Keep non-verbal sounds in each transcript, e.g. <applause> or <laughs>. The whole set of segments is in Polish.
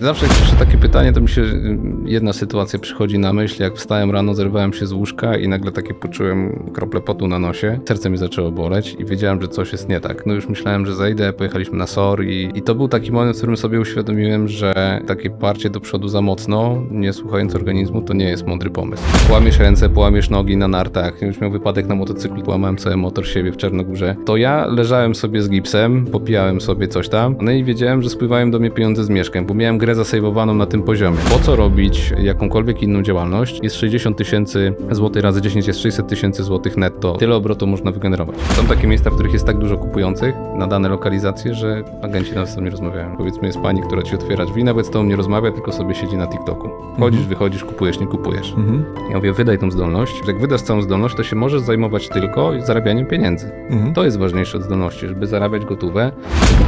Zawsze jak słyszę takie pytanie, to mi się y, jedna sytuacja przychodzi na myśl. Jak wstałem rano, zerwałem się z łóżka i nagle takie poczułem krople potu na nosie. Serce mi zaczęło boleć i wiedziałem, że coś jest nie tak. No już myślałem, że zejdę, pojechaliśmy na SOR i, i to był taki moment, w którym sobie uświadomiłem, że takie parcie do przodu za mocno, nie słuchając organizmu, to nie jest mądry pomysł. Płamiesz ręce, płamiesz nogi na nartach. Już miał wypadek na motocyklu, połamałem cały motor siebie w Czarnogórze. To ja leżałem sobie z gipsem, popijałem sobie coś tam, no i wiedziałem, że spływają do mnie pieniądze z mieszkań, bo miałem grę zasejwowaną na tym poziomie. Po co robić jakąkolwiek inną działalność? Jest 60 tysięcy złotych razy 10 jest 600 tysięcy złotych netto. Tyle obrotu można wygenerować. Są takie miejsca, w których jest tak dużo kupujących na dane lokalizacje, że agenci nawet z tobą nie rozmawiają. Powiedzmy jest pani, która ci otwiera drzwi, nawet z tobą nie rozmawia, tylko sobie siedzi na TikToku. Wchodzisz, mhm. wychodzisz, kupujesz, nie kupujesz. Mhm. Ja mówię, wydaj tą zdolność. Jak wydasz całą zdolność, to się możesz zajmować tylko zarabianiem pieniędzy. Mhm. To jest ważniejsze od zdolności, żeby zarabiać gotowe.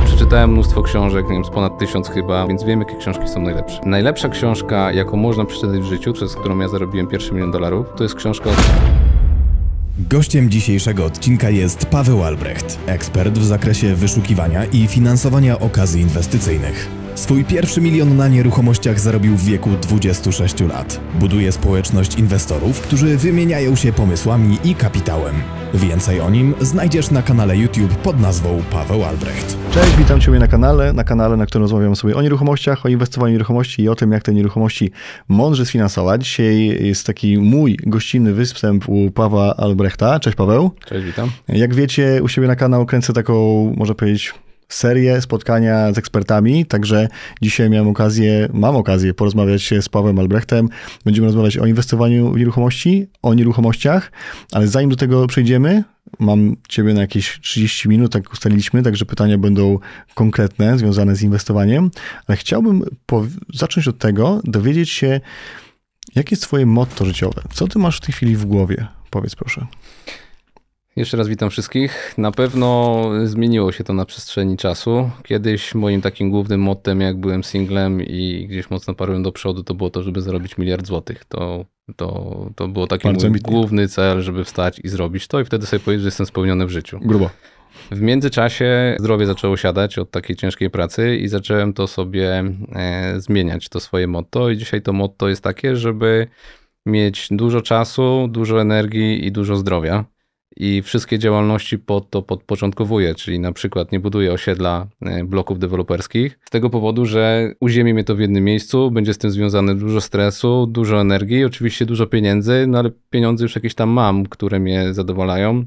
Przeczytałem mnóstwo książek, nie wiem, z ponad tysiąc chyba, więc wiem, jakie książki książki są najlepsze. Najlepsza książka, jaką można przeczytać w życiu, przez którą ja zarobiłem pierwszy milion dolarów, to jest książka Gościem dzisiejszego odcinka jest Paweł Albrecht, ekspert w zakresie wyszukiwania i finansowania okazji inwestycyjnych. Swój pierwszy milion na nieruchomościach zarobił w wieku 26 lat. Buduje społeczność inwestorów, którzy wymieniają się pomysłami i kapitałem. Więcej o nim znajdziesz na kanale YouTube pod nazwą Paweł Albrecht. Cześć, witam Ciebie na kanale, na kanale, na którym rozmawiam sobie o nieruchomościach, o inwestowaniu w nieruchomości i o tym, jak te nieruchomości mądrze sfinansować. Dzisiaj jest taki mój gościnny występ u Pawła Albrechta. Cześć Paweł. Cześć, witam. Jak wiecie, u siebie na kanał kręcę taką, może powiedzieć, serię spotkania z ekspertami, także dzisiaj miałem okazję, mam okazję porozmawiać się z Pawłem Albrechtem. Będziemy rozmawiać o inwestowaniu w nieruchomości, o nieruchomościach, ale zanim do tego przejdziemy, mam ciebie na jakieś 30 minut, tak ustaliliśmy, także pytania będą konkretne, związane z inwestowaniem, ale chciałbym zacząć od tego, dowiedzieć się, jakie jest twoje motto życiowe? Co ty masz w tej chwili w głowie? Powiedz proszę. Jeszcze raz witam wszystkich. Na pewno zmieniło się to na przestrzeni czasu. Kiedyś moim takim głównym mottem, jak byłem singlem i gdzieś mocno parłem do przodu, to było to, żeby zarobić miliard złotych. To, to, to było taki Bardzo mój główny cel, żeby wstać i zrobić to i wtedy sobie powiedzieć, że jestem spełniony w życiu. Grubo. W międzyczasie zdrowie zaczęło siadać od takiej ciężkiej pracy i zacząłem to sobie e, zmieniać, to swoje motto. I dzisiaj to motto jest takie, żeby mieć dużo czasu, dużo energii i dużo zdrowia i wszystkie działalności pod to podporządkowuję, czyli na przykład nie buduję osiedla e, bloków deweloperskich z tego powodu, że uziemi mnie to w jednym miejscu, będzie z tym związane dużo stresu, dużo energii, oczywiście dużo pieniędzy, no ale pieniądze już jakieś tam mam, które mnie zadowalają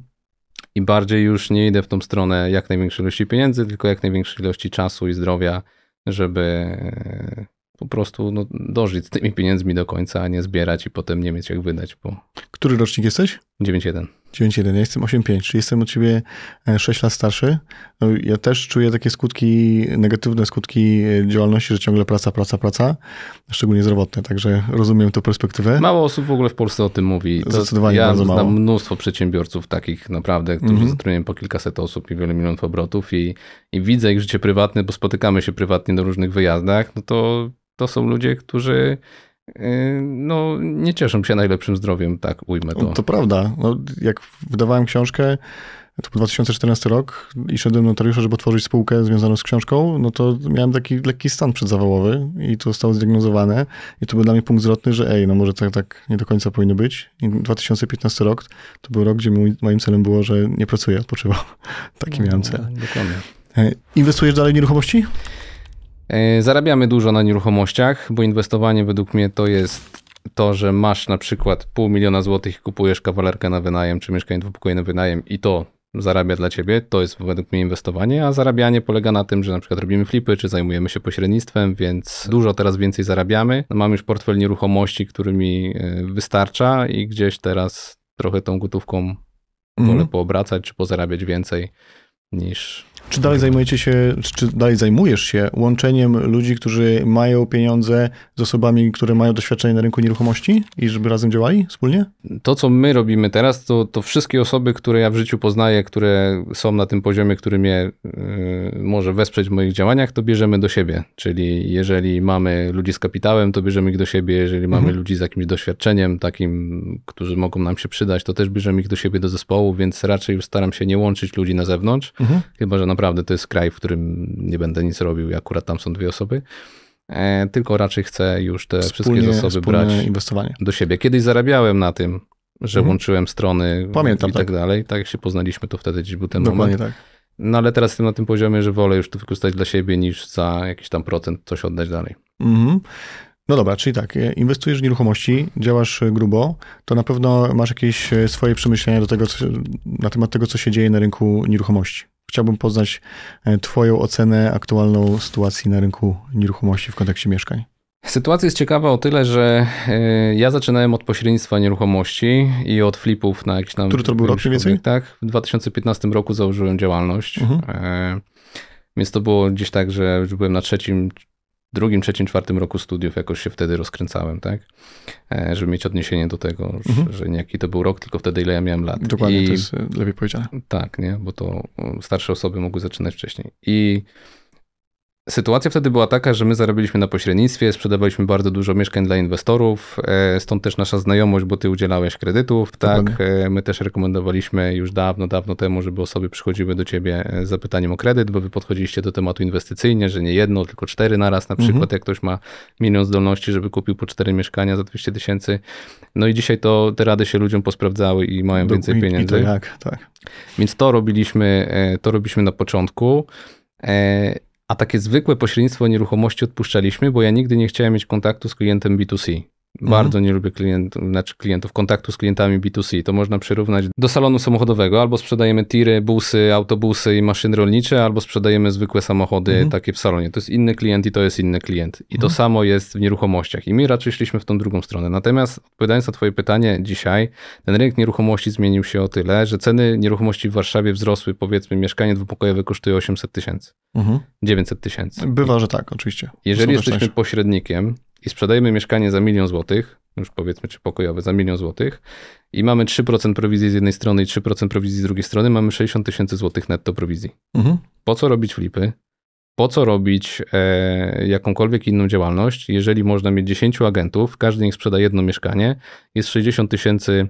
i bardziej już nie idę w tą stronę jak największej ilości pieniędzy, tylko jak największej ilości czasu i zdrowia, żeby e, po prostu no, dożyć z tymi pieniędzmi do końca, a nie zbierać i potem nie mieć jak wydać. Bo... Który rocznik jesteś? 9.1. 91, ja jestem 85, czyli jestem od ciebie 6 e, lat starszy. No, ja też czuję takie skutki, negatywne skutki e, działalności, że ciągle praca, praca, praca, szczególnie zdrowotne, także rozumiem tę perspektywę. Mało osób w ogóle w Polsce o tym mówi. Zdecydowanie ja bardzo mało. mnóstwo przedsiębiorców takich naprawdę, którzy mm -hmm. zatrudniają po kilkaset osób i wiele milionów obrotów i, i widzę ich życie prywatne, bo spotykamy się prywatnie na różnych wyjazdach, no to to są ludzie, którzy Yy, no, nie cieszą się najlepszym zdrowiem, tak ujmę to. No, to prawda. No, jak wydawałem książkę, to był 2014 rok i szedłem do notariusza, żeby otworzyć spółkę związaną z książką, no to miałem taki lekki stan przedzawałowy i to zostało zdiagnozowane. I to był dla mnie punkt zwrotny, że ej, no może tak, tak nie do końca powinno być. I 2015 rok to był rok, gdzie mój, moim celem było, że nie pracuję, odpoczywam. <laughs> Taki no, miałem cel. Dokładnie. E, inwestujesz dalej w nieruchomości? E, zarabiamy dużo na nieruchomościach, bo inwestowanie według mnie to jest to, że masz na przykład pół miliona złotych, kupujesz kawalerkę na wynajem, czy mieszkanie dwupokojowe na wynajem i to zarabia dla ciebie, to jest według mnie inwestowanie, a zarabianie polega na tym, że na przykład robimy flipy, czy zajmujemy się pośrednictwem, więc dużo teraz więcej zarabiamy. No, mam już portfel nieruchomości, który mi e, wystarcza i gdzieś teraz trochę tą gotówką mhm. wolę poobracać, czy pozarabiać więcej niż czy dalej zajmujecie się, czy dalej zajmujesz się łączeniem ludzi, którzy mają pieniądze z osobami, które mają doświadczenie na rynku nieruchomości i żeby razem działali wspólnie? To, co my robimy teraz, to, to wszystkie osoby, które ja w życiu poznaję, które są na tym poziomie, który mnie y, może wesprzeć w moich działaniach, to bierzemy do siebie. Czyli jeżeli mamy ludzi z kapitałem, to bierzemy ich do siebie. Jeżeli mamy mhm. ludzi z jakimś doświadczeniem, takim, którzy mogą nam się przydać, to też bierzemy ich do siebie, do zespołu, więc raczej już staram się nie łączyć ludzi na zewnątrz, mhm. chyba że naprawdę naprawdę to jest kraj, w którym nie będę nic robił i akurat tam są dwie osoby. E, tylko raczej chcę już te wspólnie, wszystkie zasoby brać inwestowanie. do siebie. Kiedyś zarabiałem na tym, że mhm. łączyłem strony Pamiętam, i tak, tak, dalej. Tak jak się poznaliśmy, to wtedy gdzieś był ten Dokładnie moment. Tak. No ale teraz jestem na tym poziomie, że wolę już to wykorzystać dla siebie niż za jakiś tam procent coś oddać dalej. Mhm. No dobra, czyli tak, e, inwestujesz w nieruchomości, działasz e, grubo, to na pewno masz jakieś swoje przemyślenia do tego, co, na temat tego, co się dzieje na rynku nieruchomości. Chciałbym poznać e, Twoją ocenę aktualną sytuacji na rynku nieruchomości w kontekście mieszkań. Sytuacja jest ciekawa o tyle, że e, ja zaczynałem od pośrednictwa nieruchomości i od flipów na jakiś tam. Który to był rok mniej więcej? Tak, w 2015 roku założyłem działalność. Mhm. E, więc to było gdzieś tak, że byłem na trzecim drugim, trzecim, czwartym roku studiów jakoś się wtedy rozkręcałem, tak? E, żeby mieć odniesienie do tego, mhm. że nie jaki to był rok, tylko wtedy ile ja miałem lat. Dokładnie, I... to jest e, lepiej powiedziane. Tak, nie? Bo to mm, starsze osoby mogły zaczynać wcześniej. I Sytuacja wtedy była taka, że my zarobiliśmy na pośrednictwie, sprzedawaliśmy bardzo dużo mieszkań dla inwestorów, e, stąd też nasza znajomość, bo ty udzielałeś kredytów, tak? E, my też rekomendowaliśmy już dawno, dawno temu, żeby osoby przychodziły do ciebie e, z zapytaniem o kredyt, bo wy podchodziliście do tematu inwestycyjnie, że nie jedno, tylko cztery na raz, na przykład, mhm. jak ktoś ma milion zdolności, żeby kupił po cztery mieszkania za 200 tysięcy. No i dzisiaj to te rady się ludziom posprawdzały i mają więcej i, pieniędzy. I to jak, tak. Więc to robiliśmy, to robiliśmy na początku. A takie zwykłe pośrednictwo nieruchomości odpuszczaliśmy, bo ja nigdy nie chciałem mieć kontaktu z klientem B2C. Bardzo mhm. nie lubię klientów, znaczy klientów, kontaktu z klientami B2C. To można przyrównać do salonu samochodowego. Albo sprzedajemy tiry, busy, autobusy i maszyny rolnicze, albo sprzedajemy zwykłe samochody mhm. takie w salonie. To jest inny klient i to jest inny klient. I mhm. to samo jest w nieruchomościach. I my raczej szliśmy w tą drugą stronę. Natomiast odpowiadając na Twoje pytanie dzisiaj, ten rynek nieruchomości zmienił się o tyle, że ceny nieruchomości w Warszawie wzrosły. Powiedzmy, mieszkanie dwupokojowe kosztuje 800 tysięcy mhm. 900 tysięcy. Bywa, że tak, oczywiście. Jeżeli jesteśmy część. pośrednikiem i sprzedajemy mieszkanie za milion złotych, już powiedzmy czy pokojowe za milion złotych i mamy 3% prowizji z jednej strony i 3% prowizji z drugiej strony, mamy 60 tysięcy złotych netto prowizji. Mhm. Po co robić flipy? Po co robić e, jakąkolwiek inną działalność, jeżeli można mieć 10 agentów, każdy nich sprzeda jedno mieszkanie, jest 60 tysięcy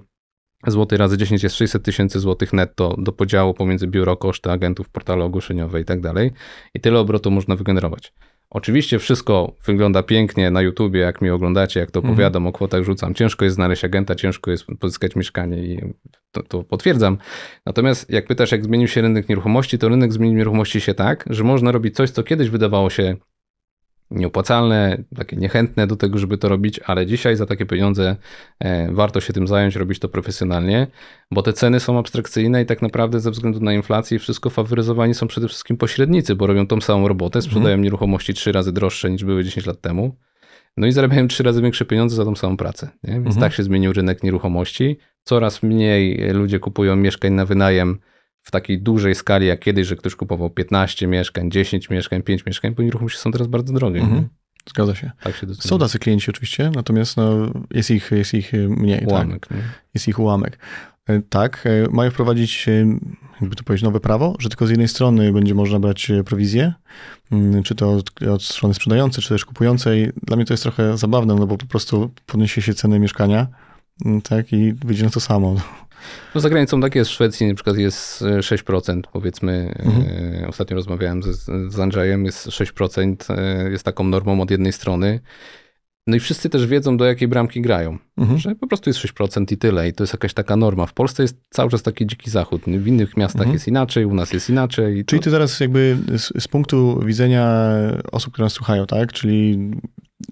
złoty razy 10 jest 600 tysięcy złotych netto do podziału pomiędzy biuro, koszty agentów, portale ogłoszeniowe i tak dalej. I tyle obrotu można wygenerować. Oczywiście wszystko wygląda pięknie na YouTubie, jak mi oglądacie, jak to opowiadam, mhm. o kwotach rzucam. Ciężko jest znaleźć agenta, ciężko jest pozyskać mieszkanie i to, to, potwierdzam. Natomiast jak pytasz, jak zmienił się rynek nieruchomości, to rynek zmienił nieruchomości się tak, że można robić coś, co kiedyś wydawało się nieopłacalne, takie niechętne do tego, żeby to robić, ale dzisiaj za takie pieniądze e, warto się tym zająć, robić to profesjonalnie, bo te ceny są abstrakcyjne i tak naprawdę ze względu na inflację wszystko faworyzowani są przede wszystkim pośrednicy, bo robią tą samą robotę, mhm. sprzedają mm. nieruchomości trzy razy droższe niż były 10 lat temu. No i zarabiają trzy razy większe pieniądze za tą samą pracę. Nie? Więc mhm. tak się zmienił rynek nieruchomości. Coraz mniej ludzie kupują mieszkań na wynajem w takiej dużej skali jak kiedyś, że ktoś kupował 15 mieszkań, 10 mieszkań, 5 mieszkań, bo nieruchomości są teraz bardzo drogie. Mhm. Zgadza się. Tak się są tacy klienci oczywiście, natomiast no, jest, ich, jest ich e, mniej. Tak. Ułamek. Tak? Jest ich ułamek. E, tak, e, mają wprowadzić, jakby to powiedzieć, nowe prawo, że tylko z jednej strony będzie można brać prowizję, mm, czy to od, od, strony sprzedającej, czy też kupującej. Dla mnie to jest trochę zabawne, no bo po prostu podniesie się ceny mieszkania, mm, tak, i wyjdzie na to samo. No za granicą tak jest. W Szwecji na przykład jest 6%, e, powiedzmy. E, mhm. Ostatnio rozmawiałem z, z Andrzejem, jest 6%, e, jest taką normą od jednej strony. No i wszyscy też wiedzą, do jakiej bramki grają. Mhm. Że po prostu jest 6% i tyle. I to jest jakaś taka norma. W Polsce jest cały czas taki dziki zachód. W innych miastach mhm. jest inaczej, u nas jest inaczej. Czyli to... ty teraz jakby z, z, punktu widzenia osób, które nas słuchają, tak? Czyli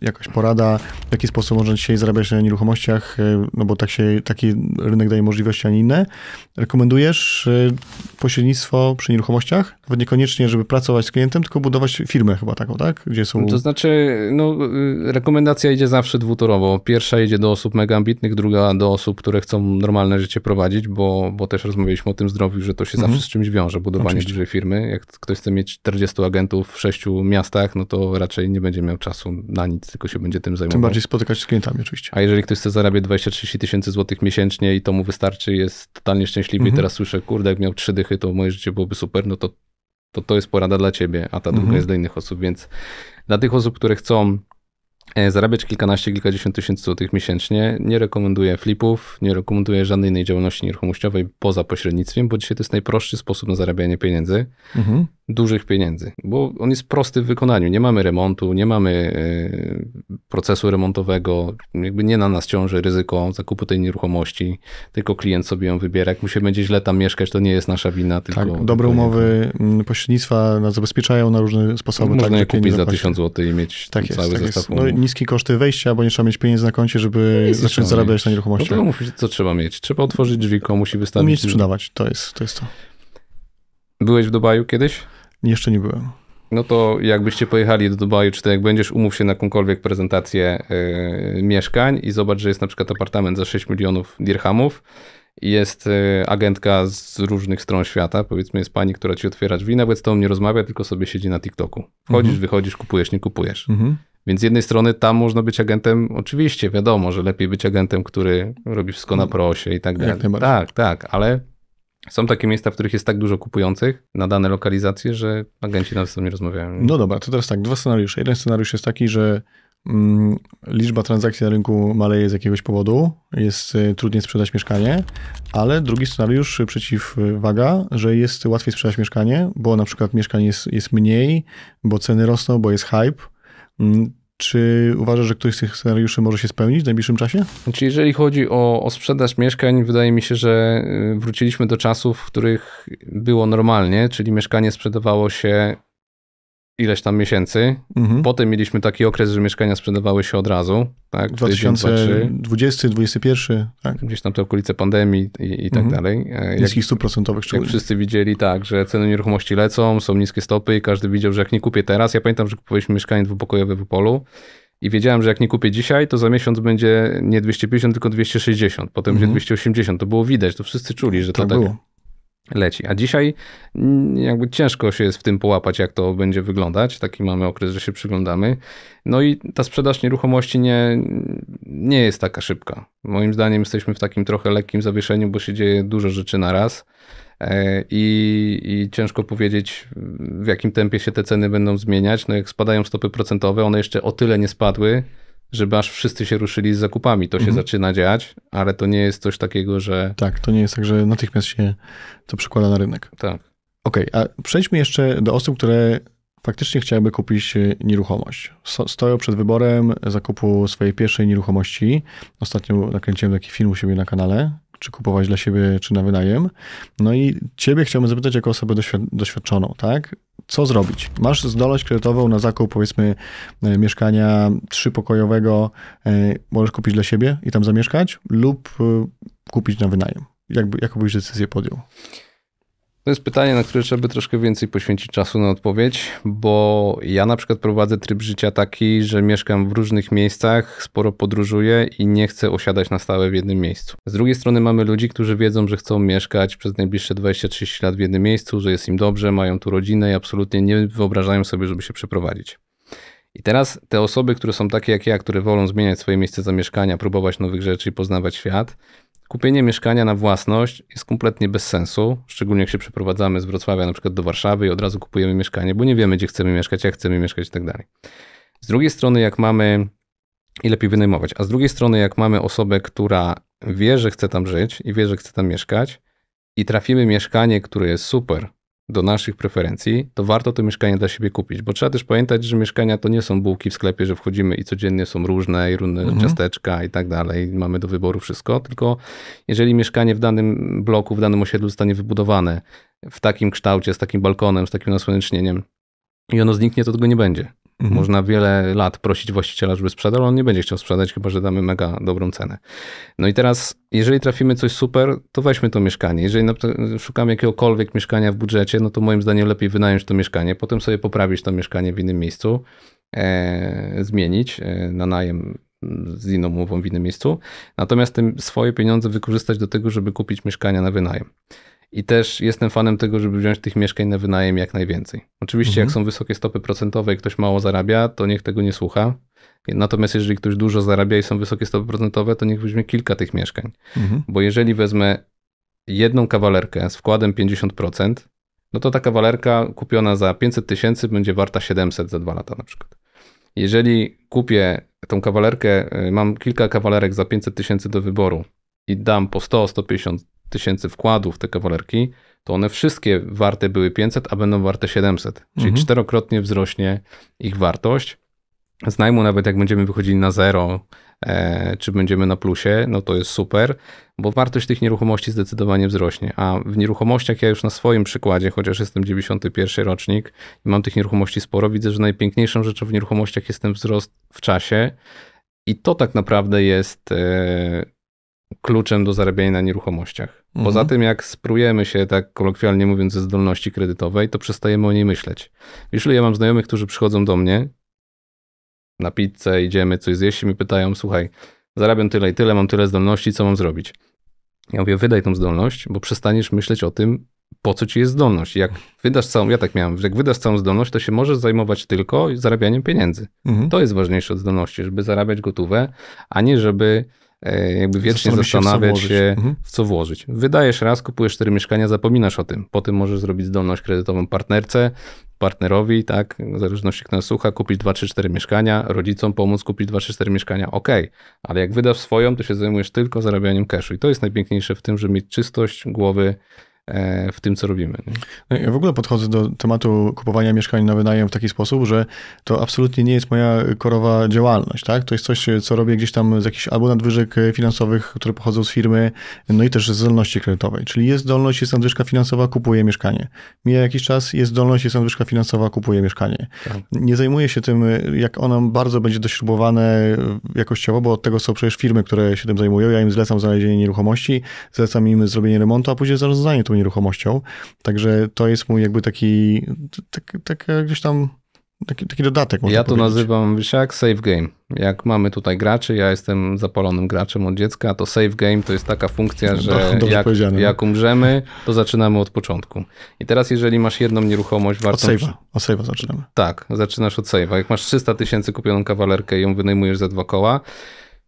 jakaś porada, w jaki sposób można dzisiaj zarabiać na nieruchomościach, e, no bo tak się, taki rynek daje możliwości, a nie inne. Rekomendujesz e, pośrednictwo przy nieruchomościach? Nawet niekoniecznie, żeby pracować z klientem, tylko budować firmę chyba taką, tak? Gdzie są... To znaczy, no, e, rekomendacja idzie zawsze dwutorowo. Pierwsza idzie do osób mega ambitnych, druga do osób, które chcą normalne życie prowadzić, bo, bo też rozmawialiśmy o tym zdrowiu, że to się mhm. zawsze z czymś wiąże, budowanie Oczywiście. dużej firmy. Jak ktoś chce mieć 40 agentów w sześciu miastach, no to raczej nie będzie miał czasu na nic tylko się będzie tym zajmował. Tym bardziej spotykać się z klientami oczywiście. A jeżeli ktoś chce zarabiać 20-30 tysięcy złotych miesięcznie i to mu wystarczy, jest totalnie szczęśliwy mhm. i teraz słyszę, kurde, jak miał trzy dychy, to moje życie byłoby super, no to to, to jest porada dla ciebie, a ta druga mhm. jest dla innych osób, więc dla tych osób, które chcą e, zarabiać kilkanaście, kilkadziesiąt tysięcy złotych miesięcznie. Nie rekomenduję flipów, nie rekomenduję żadnej innej działalności nieruchomościowej poza pośrednictwem, bo dzisiaj to jest najprostszy sposób na zarabianie pieniędzy. Mhm dużych pieniędzy, bo on jest prosty w wykonaniu. Nie mamy remontu, nie mamy e, procesu remontowego, jakby nie na nas ciąży ryzyko zakupu tej nieruchomości, tylko klient sobie ją wybiera. Jak mu się będzie źle tam mieszkać, to nie jest nasza wina. Tak, tylko, tak, dobre umowy mm, pośrednictwa nas zabezpieczają na różne sposoby. Można tak, je kupić za 1000 zł i mieć tak jest, cały tak zestaw jest. No, niskie koszty wejścia, bo nie trzeba mieć pieniędzy na koncie, żeby no zacząć zarabiać mieć. na nieruchomości. No, co trzeba mieć? Trzeba otworzyć drzwi, komuś i wystawić. Umieć sprzedawać, to jest to. Jest to. Byłeś w Dubaju kiedyś? Jeszcze nie byłem. No to jakbyście pojechali do Dubaju, czy to jak będziesz, umów się na jakąkolwiek prezentację yy, mieszkań i zobacz, że jest na przykład apartament za 6 milionów dirhamów jest e, agentka z różnych stron świata, powiedzmy jest pani, która ci otwiera drzwi, nawet z tobą nie rozmawia, tylko sobie siedzi na TikToku. Wchodzisz, mhm. wychodzisz, kupujesz, nie kupujesz. Mhm. Więc z jednej strony tam można być agentem, oczywiście wiadomo, że lepiej być agentem, który robi wszystko na no, prosie i tak dalej. Tak, tak, ale są takie miejsca, w których jest tak dużo kupujących na dane lokalizacje, że agenci nawet z nie rozmawiają. No dobra, to teraz tak, dwa scenariusze. Jeden scenariusz jest taki, że mm, liczba transakcji na rynku maleje z jakiegoś powodu, jest y, trudniej sprzedać mieszkanie, ale drugi scenariusz y, przeciwwaga, że jest łatwiej sprzedać mieszkanie, bo na przykład mieszkań jest, jest mniej, bo ceny rosną, bo jest hype. Mm, czy uważasz, że któryś z tych scenariuszy może się spełnić w najbliższym czasie? Czy znaczy, jeżeli chodzi o, o sprzedaż mieszkań, wydaje mi się, że y, wróciliśmy do czasów, w których było normalnie, czyli mieszkanie sprzedawało się ileś tam miesięcy. Mhm. Potem mieliśmy taki okres, że mieszkania sprzedawały się od razu. Tak? 2020, 2021. Tak? Gdzieś tam te okolice pandemii i, i tak mhm. dalej. E, jak, Niskich stóp procentowych Jak wszyscy widzieli tak, że ceny nieruchomości lecą, są niskie stopy i każdy widział, że jak nie kupię teraz, ja pamiętam, że kupowaliśmy mieszkanie dwupokojowe w Opolu i wiedziałem, że jak nie kupię dzisiaj, to za miesiąc będzie nie 250, tylko 260, potem mhm. będzie 280. To było widać, to wszyscy czuli, że to tak, tak było leci. A dzisiaj mm, jakby ciężko się jest w tym połapać, jak to będzie wyglądać. Taki mamy okres, że się przyglądamy. No i ta sprzedaż nieruchomości nie, nie jest taka szybka. Moim zdaniem jesteśmy w takim trochę lekkim zawieszeniu, bo się dzieje dużo rzeczy na raz. E, I, I, ciężko powiedzieć, w jakim tempie się te ceny będą zmieniać. No jak spadają stopy procentowe, one jeszcze o tyle nie spadły, żeby aż wszyscy się ruszyli z zakupami. To się mhm. zaczyna dziać, ale to nie jest coś takiego, że. Tak, to nie jest tak, że natychmiast się to przekłada na rynek. Tak. Okej, okay, a przejdźmy jeszcze do osób, które faktycznie chciałyby kupić y, nieruchomość. Stoją przed wyborem zakupu swojej pierwszej nieruchomości. Ostatnio nakręciłem taki film u siebie na kanale, czy kupować dla siebie, czy na wynajem. No i ciebie chciałbym zapytać jako osobę doświadczoną, tak? co zrobić? Masz zdolność kredytową na zakup, powiedzmy, e, mieszkania trzypokojowego, e, możesz kupić dla siebie i tam zamieszkać, lub e, kupić na wynajem. Jakby, jaką byś decyzję podjął? To jest pytanie, na które trzeba by troszkę więcej poświęcić czasu na odpowiedź, bo ja na przykład prowadzę tryb życia taki, że mieszkam w różnych miejscach, sporo podróżuję i nie chcę osiadać na stałe w jednym miejscu. Z drugiej strony mamy ludzi, którzy wiedzą, że chcą mieszkać przez najbliższe 20-30 lat w jednym miejscu, że jest im dobrze, mają tu rodzinę i absolutnie nie wyobrażają sobie, żeby się przeprowadzić. I teraz te osoby, które są takie jak ja, które wolą zmieniać swoje miejsce zamieszkania, próbować nowych rzeczy i poznawać świat, Kupienie mieszkania na własność jest kompletnie bez sensu, szczególnie jak się przeprowadzamy z Wrocławia na przykład do Warszawy i od razu kupujemy mieszkanie, bo nie wiemy, gdzie chcemy mieszkać, jak chcemy mieszkać i tak dalej. Z drugiej strony, jak mamy i lepiej wynajmować, a z drugiej strony, jak mamy osobę, która wie, że chce tam żyć i wie, że chce tam mieszkać i trafimy mieszkanie, które jest super, do naszych preferencji, to warto to mieszkanie dla siebie kupić, bo trzeba też pamiętać, że mieszkania to nie są bułki w sklepie, że wchodzimy i codziennie są różne, i różne mhm. ciasteczka i tak dalej, mamy do wyboru wszystko, tylko jeżeli mieszkanie w danym bloku, w danym osiedlu zostanie wybudowane w takim kształcie, z takim balkonem, z takim nasłonecznieniem i ono zniknie, to tego nie będzie. Mhm. Można wiele lat prosić właściciela, żeby sprzedał, ale on nie będzie chciał sprzedać, chyba że damy mega dobrą cenę. No i teraz, jeżeli trafimy coś super, to weźmy to mieszkanie. Jeżeli y, szukamy jakiegokolwiek mieszkania w budżecie, no to moim zdaniem lepiej wynająć to mieszkanie, potem sobie poprawić to mieszkanie w innym miejscu, e, zmienić e, na najem z inną umową w innym miejscu. Natomiast swoje pieniądze wykorzystać do tego, żeby kupić mieszkania na wynajem. I też jestem fanem tego, żeby wziąć tych mieszkań na wynajem jak najwięcej. Oczywiście, mhm. jak są wysokie stopy procentowe i ktoś mało zarabia, to niech tego nie słucha. Natomiast jeżeli ktoś dużo zarabia i są wysokie stopy procentowe, to niech weźmie kilka tych mieszkań. Mhm. Bo jeżeli wezmę jedną kawalerkę z wkładem 50%, no to ta kawalerka kupiona za 500 tysięcy będzie warta 700 za dwa lata na przykład. Jeżeli kupię tą kawalerkę, y, mam kilka kawalerek za 500 tysięcy do wyboru i dam po 100, 150, tysięcy wkładów te kawalerki, to one wszystkie warte były 500, a będą warte 700. Czyli mhm. czterokrotnie wzrośnie ich wartość. Z najmu nawet jak będziemy wychodzili na zero, e, czy będziemy na plusie, no to jest super, bo wartość tych nieruchomości zdecydowanie wzrośnie. A w nieruchomościach ja już na swoim przykładzie, chociaż jestem 91 rocznik i mam tych nieruchomości sporo, widzę, że najpiękniejszą rzeczą w nieruchomościach jest ten wzrost w czasie. I to tak naprawdę jest e, kluczem do zarabiania na nieruchomościach. Mhm. Poza tym, jak sprujemy się, tak kolokwialnie mówiąc, ze zdolności kredytowej, to przestajemy o niej myśleć. Jeśli ja mam znajomych, którzy przychodzą do mnie na pizzę, idziemy coś zjeść i mi pytają, słuchaj, zarabiam tyle i tyle, mam tyle zdolności, co mam zrobić? Ja mówię, wydaj tą zdolność, bo przestaniesz myśleć o tym, po co ci jest zdolność. Jak wydasz całą, ja tak miałem, jak wydasz całą zdolność, to się możesz zajmować tylko zarabianiem pieniędzy. Mhm. To jest ważniejsze od zdolności, żeby zarabiać gotowe, a nie żeby E, jakby wiecznie zastanawiać się, w co, się mhm. w co włożyć. Wydajesz raz, kupujesz cztery mieszkania, zapominasz o tym. Potem możesz zrobić zdolność kredytową partnerce, partnerowi, tak, w zależności kto nas słucha, kupić 2, 3, cztery mieszkania, rodzicom pomóc kupić 2, trzy, 4 mieszkania, ok, ale jak wydasz swoją, to się zajmujesz tylko zarabianiem cashu i to jest najpiękniejsze w tym, żeby mieć czystość głowy w tym, co robimy. Nie? Ja no w ogóle podchodzę do tematu kupowania mieszkań na wynajem w taki sposób, że to absolutnie nie jest moja korowa działalność. Tak? To jest coś, co robię gdzieś tam z jakichś albo nadwyżek finansowych, które pochodzą z firmy, no i też z zdolności kredytowej. Czyli jest zdolność, jest nadwyżka finansowa, kupuję mieszkanie. Mija jakiś czas, jest zdolność, jest nadwyżka finansowa, kupuję mieszkanie. Tak. Nie zajmuję się tym, jak ono bardzo będzie dośrubowane e, jakościowo, bo od tego są przecież firmy, które się tym zajmują. Ja im zlecam znalezienie nieruchomości, zlecam im zrobienie remontu, a później zarządzanie tą nieruchomością. Także to jest mój jakby taki, tak, tak gdzieś tam taki, taki dodatek. Można ja to nazywam, wiesz jak, save game. Jak mamy tutaj graczy, ja jestem zapalonym graczem od dziecka, to save game to jest taka funkcja, że jak, no. jak umrzemy, to zaczynamy od początku. I teraz jeżeli masz jedną nieruchomość warto. Od save'a, od save'a zaczynamy. Tak, zaczynasz od save'a. Jak masz 300 tysięcy kupioną kawalerkę i ją wynajmujesz za dwa koła,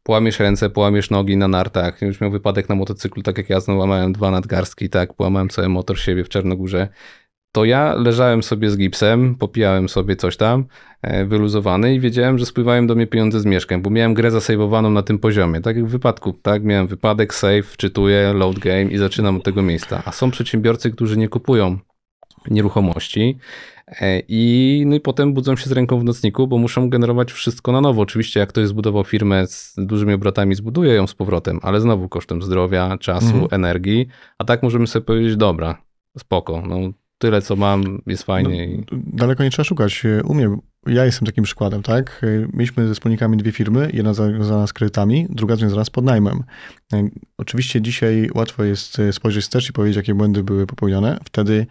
połamiesz ręce, połamiesz nogi na nartach, już miał wypadek na motocyklu, tak jak ja łamałem dwa nadgarstki, tak, połamałem cały motor siebie w Czarnogórze, to ja leżałem sobie z gipsem, popijałem sobie coś tam, e, wyluzowany i wiedziałem, że spływają do mnie pieniądze z mieszkań, bo miałem grę zasejwowaną na tym poziomie, tak jak w wypadku, tak, miałem wypadek, save, wczytuję, load game i zaczynam od tego miejsca, a są przedsiębiorcy, którzy nie kupują nieruchomości, E, I, no i potem budzą się z ręką w nocniku, bo muszą generować wszystko na nowo. Oczywiście, jak ktoś zbudował firmę z dużymi obrotami, zbuduje ją z powrotem, ale znowu kosztem zdrowia, czasu, mhm. energii. A tak możemy sobie powiedzieć, dobra, spoko, no tyle co mam, jest fajnie. No, daleko nie trzeba szukać. U mnie ja jestem takim przykładem, tak? Y, mieliśmy ze wspólnikami dwie firmy, jedna związana z kredytami, druga związana z podnajmem. Y, oczywiście dzisiaj łatwo jest y, spojrzeć wstecz i powiedzieć, jakie błędy były popełnione. Wtedy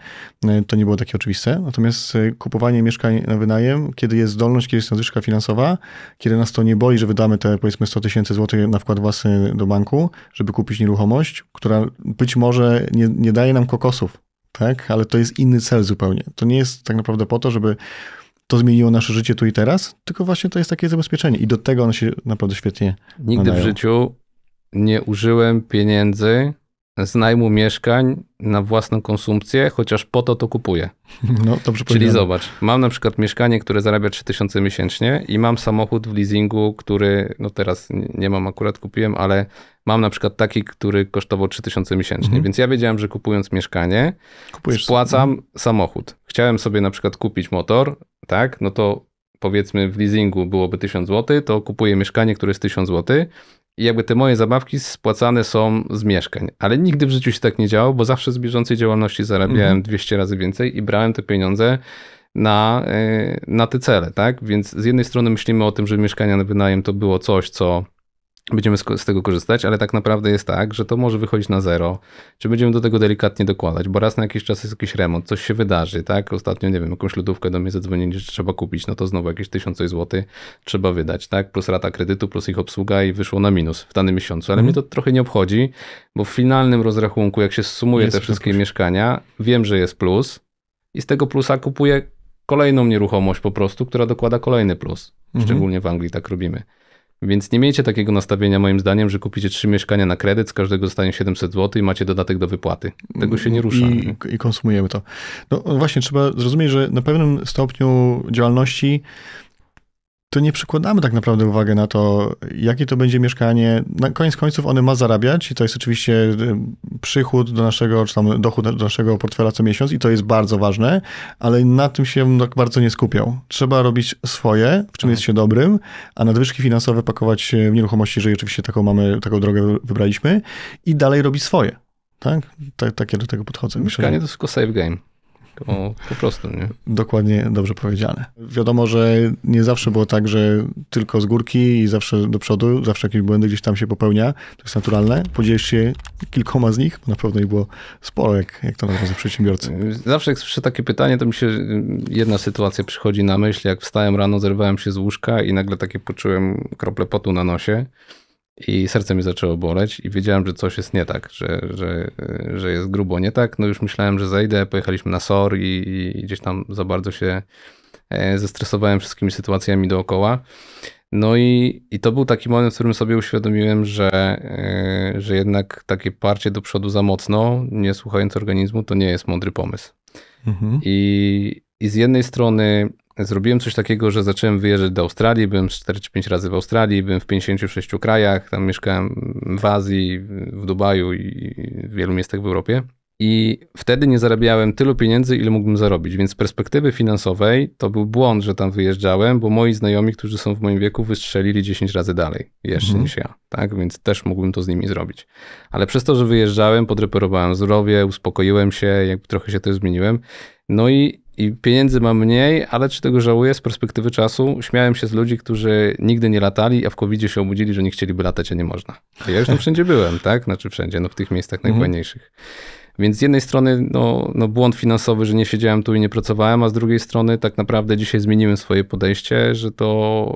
to nie było takie oczywiste. Natomiast kupowanie mieszkań na wynajem, kiedy jest zdolność, kiedy jest nadwyżka finansowa, kiedy nas to nie boli, że wydamy te powiedzmy 100 tysięcy złotych na wkład własny do banku, żeby kupić nieruchomość, która być może nie, nie daje nam kokosów, tak? Ale to jest inny cel zupełnie. To nie jest tak naprawdę po to, żeby to zmieniło nasze życie tu i teraz, tylko właśnie to jest takie zabezpieczenie i do tego one się naprawdę świetnie Nigdy nadają. w życiu nie użyłem pieniędzy z najmu mieszkań na własną konsumpcję, chociaż po to to kupuję. <laughs> No, dobrze Czyli zobacz, mam na przykład mieszkanie, które zarabia 3000 miesięcznie i mam samochód w leasingu, który, no teraz nie mam akurat, kupiłem, ale mam na przykład taki, który kosztował 3000 miesięcznie. Mhm. Więc ja wiedziałem, że kupując mieszkanie, Kupujesz spłacam no. samochód. Chciałem sobie na przykład kupić motor, tak, no to powiedzmy w leasingu byłoby 1000 zł, to kupuję mieszkanie, które jest 1000 zł i jakby te moje zabawki spłacane są z mieszkań. Ale nigdy w życiu się tak nie działo, bo zawsze z bieżącej działalności zarabiałem mhm. 200 razy więcej i brałem te pieniądze na, e, na te cele, tak? Więc z jednej strony myślimy o tym, że mieszkania na wynajem to było coś, co będziemy z tego korzystać, ale tak naprawdę jest tak, że to może wychodzić na zero, czy będziemy do tego delikatnie dokładać, bo raz na jakiś czas jest jakiś remont, coś się wydarzy, tak? Ostatnio, nie wiem, jakąś lodówkę do mnie zadzwonili, że trzeba kupić, no to znowu jakieś tysiąc złotych trzeba wydać, tak? Plus rata kredytu, plus ich obsługa i wyszło na minus w danym miesiącu, ale mm. mnie mhm. to trochę nie obchodzi, bo w finalnym rozrachunku, jak się sumuje te wszystkie mieszkania, wiem, że jest plus i z tego plusa kupuję kolejną nieruchomość po prostu, która dokłada kolejny plus. Mhm. Szczególnie w Anglii tak robimy. Więc nie miejcie takiego nastawienia, moim zdaniem, że kupicie trzy mieszkania na kredyt, z każdego dostanie 700 zł i macie dodatek do wypłaty. Tego się nie mm, rusza. I, mm, i konsumujemy to. No właśnie, trzeba zrozumieć, że na pewnym stopniu działalności to nie przykładamy tak naprawdę uwagi na to, jakie to będzie mieszkanie. Na koniec końców one ma zarabiać i to jest oczywiście y, przychód do naszego, czy tam dochód do naszego portfela co miesiąc i to jest bardzo ważne, ale na tym się tak bardzo nie skupiał. Trzeba robić swoje, w czym mhm. jest się dobrym, a nadwyżki finansowe pakować y, w nieruchomości, jeżeli oczywiście taką mamy, taką drogę wybraliśmy i dalej robić swoje. Tak? tak, tak ja do tego podchodzę. Mieszkanie Myślę, że... to jest tylko save game. O, po prostu, nie? Dokładnie, dobrze powiedziane. Wiadomo, że nie zawsze było tak, że tylko z górki i zawsze do przodu, zawsze jakieś błędy gdzieś tam się popełnia, to jest naturalne. Podzielisz się kilkoma z nich, bo na pewno ich było sporo, jak, jak to nazywa przedsiębiorcy. Zawsze jak słyszę takie pytanie, to mi się y, jedna sytuacja przychodzi na myśl, jak wstałem rano, zerwałem się z łóżka i nagle takie poczułem krople potu na nosie i serce mi zaczęło boleć i wiedziałem, że coś jest nie tak, że, że, że jest grubo nie tak. No już myślałem, że zejdę, pojechaliśmy na SOR i, i gdzieś tam za bardzo się e, zestresowałem wszystkimi sytuacjami dookoła. No i, i to był taki moment, w którym sobie uświadomiłem, że, e, że jednak takie parcie do przodu za mocno, nie słuchając organizmu, to nie jest mądry pomysł. Mhm. I, I z jednej strony Zrobiłem coś takiego, że zacząłem wyjeżdżać do Australii, byłem 4 czy 5 razy w Australii, byłem w 56 krajach, tam mieszkałem w Azji, w Dubaju i w wielu miastach w Europie. I wtedy nie zarabiałem tylu pieniędzy, ile mógłbym zarobić. Więc z perspektywy finansowej to był błąd, że tam wyjeżdżałem, bo moi znajomi, którzy są w moim wieku, wystrzelili 10 razy dalej jeszcze mhm. niż ja. Tak? Więc też mógłbym to z nimi zrobić. Ale przez to, że wyjeżdżałem, podreperowałem zdrowie, uspokoiłem się, jakby trochę się to zmieniłem. No i i pieniędzy mam mniej, ale czy tego żałuję z perspektywy czasu? Śmiałem się z ludzi, którzy nigdy nie latali, a w covid się obudzili, że nie chcieliby latać, a nie można. A ja już tam wszędzie byłem, tak? Znaczy wszędzie, no w tych miejscach mhm. najfajniejszych. Więc z jednej strony no, no błąd finansowy, że nie siedziałem tu i nie pracowałem, a z drugiej strony tak naprawdę dzisiaj zmieniłem swoje podejście, że to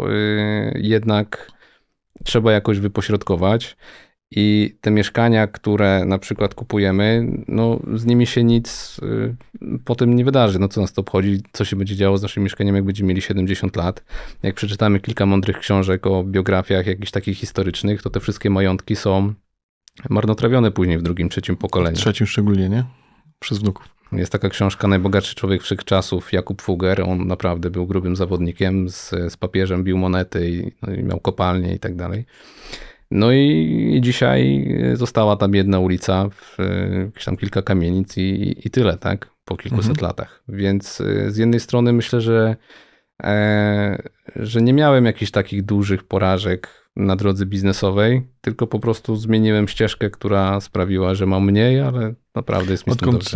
yy, jednak trzeba jakoś wypośrodkować. I te mieszkania, które na przykład kupujemy, no z nimi się nic y, po tym nie wydarzy. No co nas to obchodzi, co się będzie działo z naszym mieszkaniem, jak będziemy mieli 70 lat. Jak przeczytamy kilka mądrych książek o biografiach jakichś takich historycznych, to te wszystkie majątki są marnotrawione później w drugim, trzecim pokoleniu. W trzecim szczególnie, nie? Przez wnuków. Jest taka książka Najbogatszy człowiek wszechczasów, Jakub Fuger. On naprawdę był grubym zawodnikiem, z, z papieżem bił monety i, no, i miał kopalnie i tak dalej. No i dzisiaj e, została tam jedna ulica, w, e, jakieś tam kilka kamienic i, i tyle, tak? Po kilkuset mhm. latach. Więc e, z jednej strony myślę, że, e, że nie miałem jakichś takich dużych porażek na drodze biznesowej, tylko po prostu zmieniłem ścieżkę, która sprawiła, że mam mniej, ale naprawdę jest mi Odkąd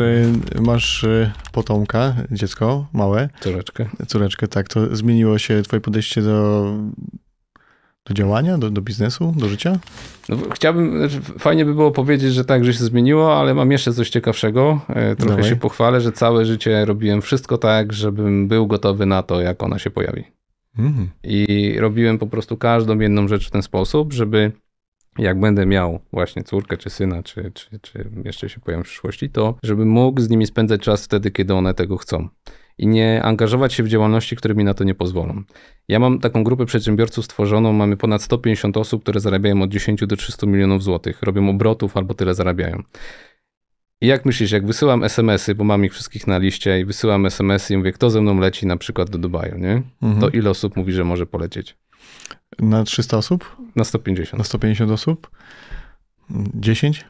masz potomka, dziecko małe? Córeczkę. Córeczkę, tak. To zmieniło się twoje podejście do do działania, do, do biznesu, do życia? No, chciałbym, znaczy, fajnie by było powiedzieć, że tak, że się zmieniło, ale mam jeszcze coś ciekawszego. E, trochę Dawaj. się pochwalę, że całe życie robiłem wszystko tak, żebym był gotowy na to, jak ona się pojawi. Mhm. I robiłem po prostu każdą jedną rzecz w ten sposób, żeby jak będę miał właśnie córkę czy syna, czy, czy, czy jeszcze się pojawi w przyszłości, to żeby mógł z nimi spędzać czas wtedy, kiedy one tego chcą i nie angażować się w działalności, które mi na to nie pozwolą. Ja mam taką grupę przedsiębiorców stworzoną, mamy ponad 150 osób, które zarabiają od 10 do 300 milionów złotych, robią obrotów albo tyle zarabiają. I jak myślisz, jak wysyłam SMS-y, bo mam ich wszystkich na liście i wysyłam SMS-y i mówię, kto ze mną leci na przykład do Dubaju, nie? Mhm. To ile osób mówi, że może polecieć? Na 300 osób? Na 150. Na 150 osób? 10?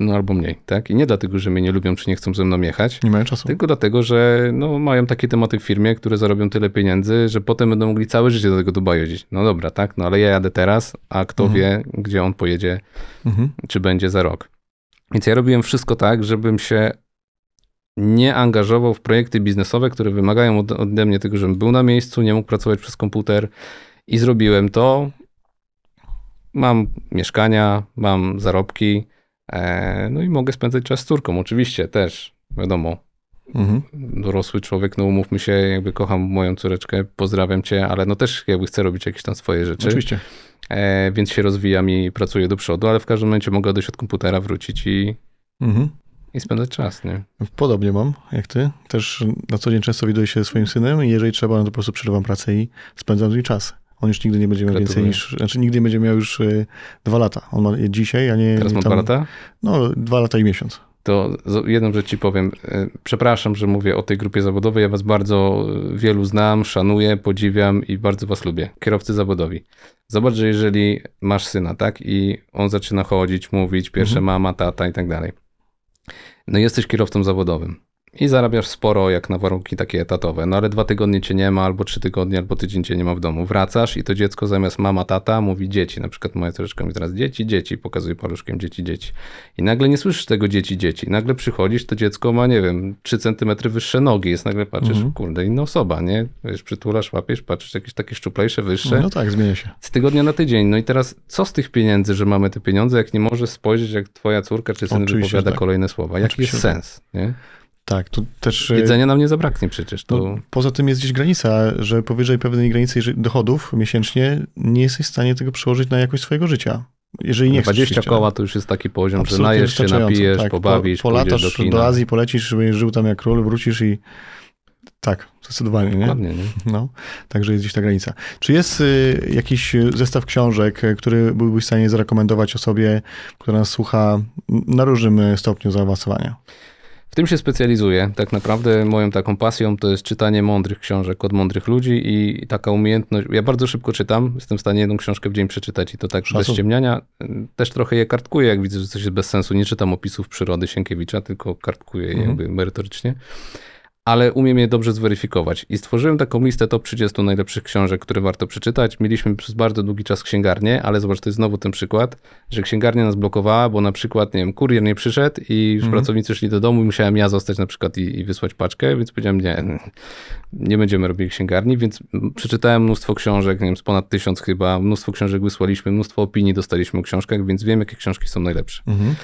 no albo mniej, tak? I nie dlatego, że mnie nie lubią, czy nie chcą ze mną jechać. Nie mają czasu. Tylko dlatego, że no, mają takie tematy w firmie, które zarobią tyle pieniędzy, że potem będą mogli całe życie do tego Dubaju jeździć. No dobra, tak? No ale ja jadę teraz, a kto mhm. wie, gdzie on pojedzie, mhm. czy będzie za rok. Więc ja robiłem wszystko tak, żebym się nie angażował w projekty biznesowe, które wymagają ode mnie tego, żebym był na miejscu, nie mógł pracować przez komputer i zrobiłem to. Mam mieszkania, mam zarobki, E, no i mogę spędzać czas z córką, oczywiście też, wiadomo. Mhm. Dorosły człowiek, no umówmy się, jakby kocham moją córeczkę, pozdrawiam cię, ale no też jakby chcę robić jakieś tam swoje rzeczy. Oczywiście. E, więc się rozwijam i pracuję do przodu, ale w każdym momencie mogę odejść od komputera, wrócić i, mhm. i spędzać czas, nie? Podobnie mam, jak ty. Też na co dzień często widuję się ze swoim synem i jeżeli trzeba, no to po prostu przerywam pracę i spędzam z nim czas on już nigdy nie będzie miał więcej niż, znaczy nigdy nie będzie miał już e, dwa lata. On ma dzisiaj, a nie... Teraz ma tam, dwa lata? No, dwa lata i miesiąc. To jedną rzecz ci powiem. E, przepraszam, że mówię o tej grupie zawodowej. Ja was bardzo e, wielu znam, szanuję, podziwiam i bardzo was lubię. Kierowcy zawodowi. Zobacz, że jeżeli masz syna, tak? I on zaczyna chodzić, mówić, pierwsze mhm. mama, tata i tak dalej. No jesteś kierowcą zawodowym i zarabiasz sporo jak na warunki takie etatowe, no ale dwa tygodnie cię nie ma, albo trzy tygodnie, albo tydzień cię nie ma w domu. Wracasz i to dziecko zamiast mama, tata mówi dzieci, na przykład moja córeczka mi teraz dzieci, dzieci, pokazuje paluszkiem dzieci, dzieci. I nagle nie słyszysz tego dzieci, dzieci. Nagle przychodzisz, to dziecko ma, nie wiem, trzy centymetry wyższe nogi, jest nagle patrzysz, mhm. kurde, inna osoba, nie? Wiesz, przytulasz, łapiesz, patrzysz, jakieś takie szczuplejsze, wyższe. No tak, zmienia się. Z tygodnia na tydzień. No i teraz co z tych pieniędzy, że mamy te pieniądze, jak nie możesz spojrzeć, jak twoja córka czy syn Oczywiście, wypowiada tak. kolejne słowa? Jaki Oczywiście. jest tak. sens, nie? Tak, tu też. E, Jedzenia nam nie zabraknie przecież. To... No, poza tym jest gdzieś granica, że powyżej pewnej granicy dochodów miesięcznie nie jesteś w stanie tego przełożyć na jakość swojego życia. Jeżeli nie 20 chcesz, koła to już jest taki poziom, że najesz się, napijesz, tak, pobawisz, po, polatasz do, do, Azji, polecisz, żeby żył tam jak król, wrócisz i tak, zdecydowanie, nie? Dokładnie, nie? No, także jest gdzieś ta granica. Czy jest y, jakiś zestaw książek, e, który byłbyś w stanie zarekomendować osobie, która nas słucha na różnym stopniu zaawansowania? tym się specjalizuję. Tak naprawdę moją taką pasją to jest czytanie mądrych książek od mądrych ludzi i taka umiejętność. Ja bardzo szybko czytam, jestem w stanie jedną książkę w dzień przeczytać i to tak Szacun. bez ciemniania. Też trochę je kartkuję, jak widzę, że coś jest bez sensu. Nie czytam opisów przyrody Sienkiewicza, tylko kartkuję mhm. je jakby merytorycznie ale umiem je dobrze zweryfikować. I stworzyłem taką listę top 30 najlepszych książek, które warto przeczytać. Mieliśmy przez bardzo długi czas księgarnię, ale zobacz, to jest znowu ten przykład, że księgarnia nas blokowała, bo na przykład, nie wiem, kurier nie przyszedł i już mm pracownicy szli do domu i musiałem ja zostać na przykład i, i, wysłać paczkę, więc powiedziałem, nie, nie będziemy robili księgarni, więc przeczytałem mnóstwo książek, nie wiem, z ponad tysiąc chyba, mnóstwo książek wysłaliśmy, mnóstwo opinii dostaliśmy o książkach, więc wiem, jakie książki są najlepsze. Mhm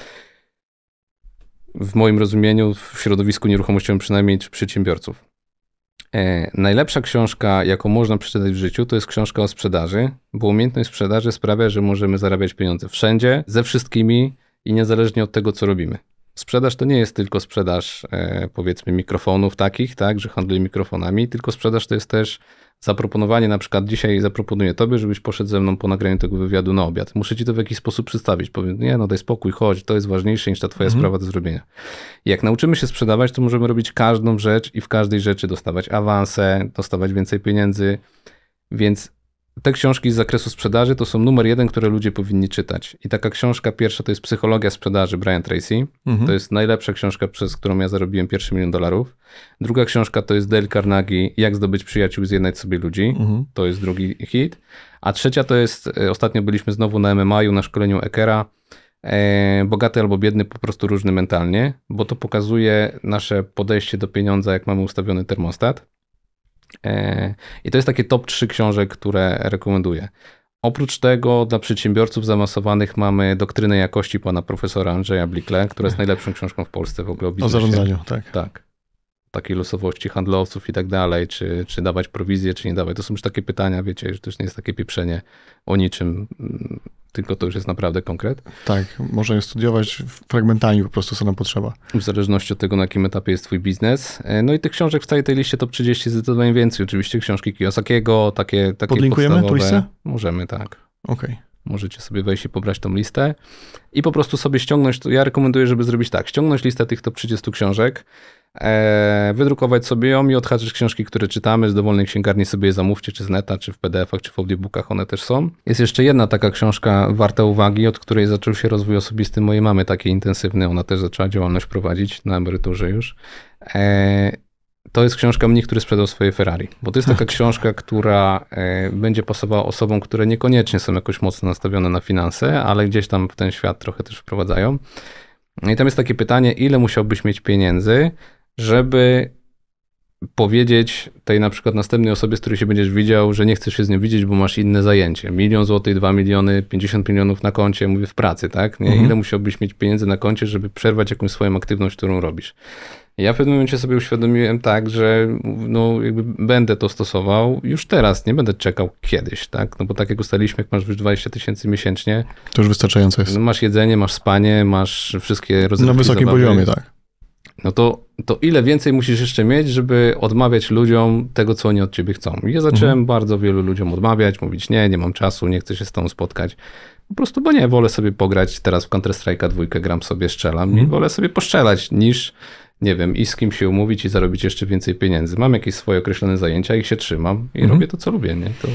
w moim rozumieniu w środowisku nieruchomościowym przynajmniej przedsiębiorców. E, najlepsza książka, jaką można przeczytać w życiu, to jest książka o sprzedaży, bo umiejętność sprzedaży sprawia, że możemy zarabiać pieniądze wszędzie, ze wszystkimi i niezależnie od tego, co robimy. Sprzedaż to nie jest tylko sprzedaż e, powiedzmy mikrofonów takich, tak, że handluję mikrofonami, tylko sprzedaż to jest też zaproponowanie, na przykład dzisiaj zaproponuję tobie, żebyś poszedł ze mną po nagraniu tego wywiadu na obiad. Muszę ci to w jakiś sposób przedstawić. Powiem, nie, no daj spokój, chodź, to jest ważniejsze niż ta twoja mhm. sprawa do zrobienia. Jak nauczymy się sprzedawać, to możemy robić każdą rzecz i w każdej rzeczy dostawać awanse, dostawać więcej pieniędzy, więc te książki z zakresu sprzedaży to są numer jeden, które ludzie powinni czytać. I taka książka pierwsza to jest Psychologia sprzedaży Brian Tracy. Mhm. To jest najlepsza książka, przez którą ja zarobiłem pierwszy milion dolarów. Druga książka to jest Dale Carnegie, Jak zdobyć przyjaciół i zjednać sobie ludzi. Mhm. To jest drugi hit. A trzecia to jest, e, ostatnio byliśmy znowu na mma u na szkoleniu Ekera. E, bogaty albo biedny, po prostu różny mentalnie, bo to pokazuje nasze podejście do pieniądza, jak mamy ustawiony termostat. E, I to jest takie top 3 książek, które rekomenduję. Oprócz tego dla przedsiębiorców zaawansowanych mamy Doktrynę Jakości pana profesora Andrzeja Blikle, która jest najlepszą książką w Polsce w ogóle o biznesie. O zarządzaniu, tak. Tak takiej losowości handlowców i tak dalej, czy, czy dawać prowizję, czy nie dawać. To są już takie pytania, wiecie, że to już nie jest takie pieprzenie o niczym, mm, tylko to już jest naprawdę konkret. Tak, można je studiować fragmentami po prostu, co nam potrzeba. W zależności od tego, na jakim etapie jest twój biznes. E, no i tych książek w całej tej liście top 30 zdecydowanie więcej. Oczywiście książki Kiyosakiego, takie, takie Podlinkujemy podstawowe. Podlinkujemy Możemy, tak. Okej. Okay. Możecie sobie wejść i pobrać tą listę i po prostu sobie ściągnąć. Ja rekomenduję, żeby zrobić tak: ściągnąć listę tych top 30 książek, e, wydrukować sobie ją i odhaczyć książki, które czytamy z dowolnej księgarni, sobie je zamówcie, czy z neta, czy w PDF-ach, czy w audiobookach, one też są. Jest jeszcze jedna taka książka warta uwagi, od której zaczął się rozwój osobisty mojej mamy, taki intensywny. Ona też zaczęła działalność prowadzić na emeryturze już. E, to jest książka mnich, który sprzedał swoje Ferrari. Bo to jest taka tak. książka, która e, będzie pasowała osobom, które niekoniecznie są jakoś mocno nastawione na finanse, ale gdzieś tam w ten świat trochę też wprowadzają. No I tam jest takie pytanie, ile musiałbyś mieć pieniędzy, żeby powiedzieć tej na przykład następnej osobie, z której się będziesz widział, że nie chcesz się z nią widzieć, bo masz inne zajęcie. Milion złotych, dwa miliony, pięćdziesiąt milionów na koncie, mówię w pracy, tak? Nie? Mhm. Ile mhm. musiałbyś mieć pieniędzy na koncie, żeby przerwać jakąś swoją aktywność, którą robisz? Ja w pewnym momencie sobie uświadomiłem tak, że no, jakby będę to stosował już teraz, nie będę czekał kiedyś, tak? No bo tak jak ustaliśmy, jak masz już 20 tysięcy miesięcznie. To już wystarczająco jest. No, masz jedzenie, masz spanie, masz wszystkie rozwiązania. Na wysokim zabawy. poziomie, tak. No to, to ile więcej musisz jeszcze mieć, żeby odmawiać ludziom tego, co oni od ciebie chcą? I ja zacząłem mhm. bardzo wielu ludziom odmawiać, mówić nie, nie mam czasu, nie chcę się z tą spotkać. Po prostu, bo nie, wolę sobie pograć teraz w Counter-Strike'a dwójkę, gram sobie, strzelam mhm. i wolę sobie poszczelać niż nie wiem, i z kim się umówić i zarobić jeszcze więcej pieniędzy. Mam jakieś swoje określone zajęcia, ich się trzymam i mhm. robię to, co lubię. Nie? To...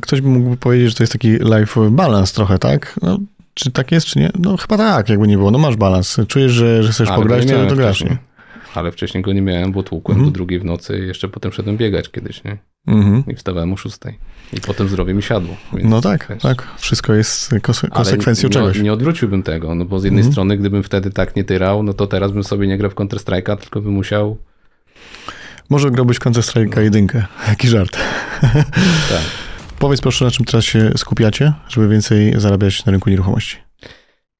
Ktoś mógłby powiedzieć, że to jest taki life balance trochę, tak? No, czy tak jest, czy nie? No chyba tak, jakby nie było. No masz balans. Czujesz, że, że chcesz ale pograć, to, to grasz. Nie? Ale wcześniej go nie miałem, bo tłukłem mhm. do drugiej w nocy i jeszcze potem szedłem biegać kiedyś, nie? Mhm. I wstawałem o 6. I potem zdrowie mi siadło. no tak, wiesz, tak. Wszystko jest konsekwencją czegoś. nie odwróciłbym tego, no bo z jednej mhm. strony, gdybym wtedy tak nie tyrał, no to teraz bym sobie nie grał w Counter-Strike'a, tylko bym musiał... Może grałbyś w Counter-Strike'a jedynkę. <laughs> Jaki żart. <laughs> Tak. Powiedz proszę, na czym teraz się skupiacie, żeby więcej zarabiać na rynku nieruchomości.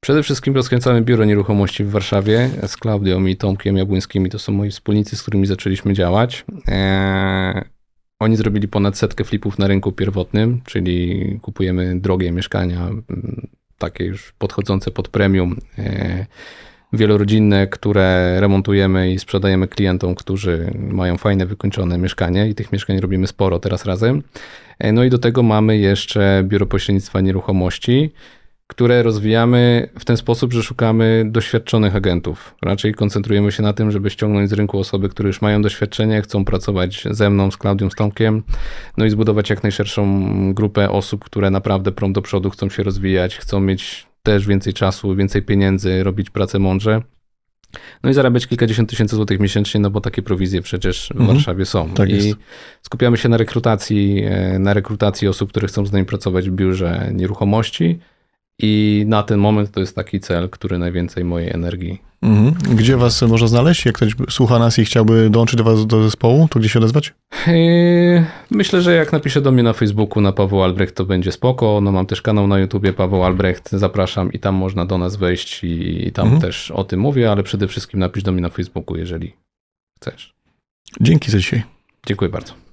Przede wszystkim rozkręcamy biuro nieruchomości w Warszawie z Klaudią i Tomkiem Jabłońskimi. To są moi wspólnicy, z którymi zaczęliśmy działać. Eee oni zrobili ponad setkę flipów na rynku pierwotnym, czyli kupujemy drogie mieszkania, takie już podchodzące pod premium, e, wielorodzinne, które remontujemy i sprzedajemy klientom, którzy mają fajne, wykończone mieszkanie i tych mieszkań robimy sporo teraz razem. E, no i do tego mamy jeszcze biuro pośrednictwa nieruchomości, które rozwijamy w ten sposób, że szukamy doświadczonych agentów. Raczej koncentrujemy się na tym, żeby ściągnąć z rynku osoby, które już mają doświadczenie, chcą pracować ze mną, z Klaudią Stonkiem, no i zbudować jak najszerszą grupę osób, które naprawdę prą do przodu, chcą się rozwijać, chcą mieć też więcej czasu, więcej pieniędzy, robić pracę mądrze. No i zarabiać kilkadziesiąt tysięcy złotych miesięcznie, no bo takie prowizje przecież w mhm. Warszawie są. Tak I jest. skupiamy się na rekrutacji, e, na rekrutacji osób, które chcą z nami pracować w biurze nieruchomości, i na ten moment to jest taki cel, który najwięcej mojej energii. Mhm. Gdzie was można znaleźć? Jak ktoś słucha nas i chciałby dołączyć do was do zespołu, to gdzie się odezwać? Yy, myślę, że jak napisze do mnie na Facebooku na Paweł Albrecht, to będzie spoko. No mam też kanał na YouTubie Paweł Albrecht, zapraszam i tam można do nas wejść i, tam mhm. też o tym mówię, ale przede wszystkim napisz do mnie na Facebooku, jeżeli chcesz. Dzięki za dzisiaj. Dziękuję bardzo.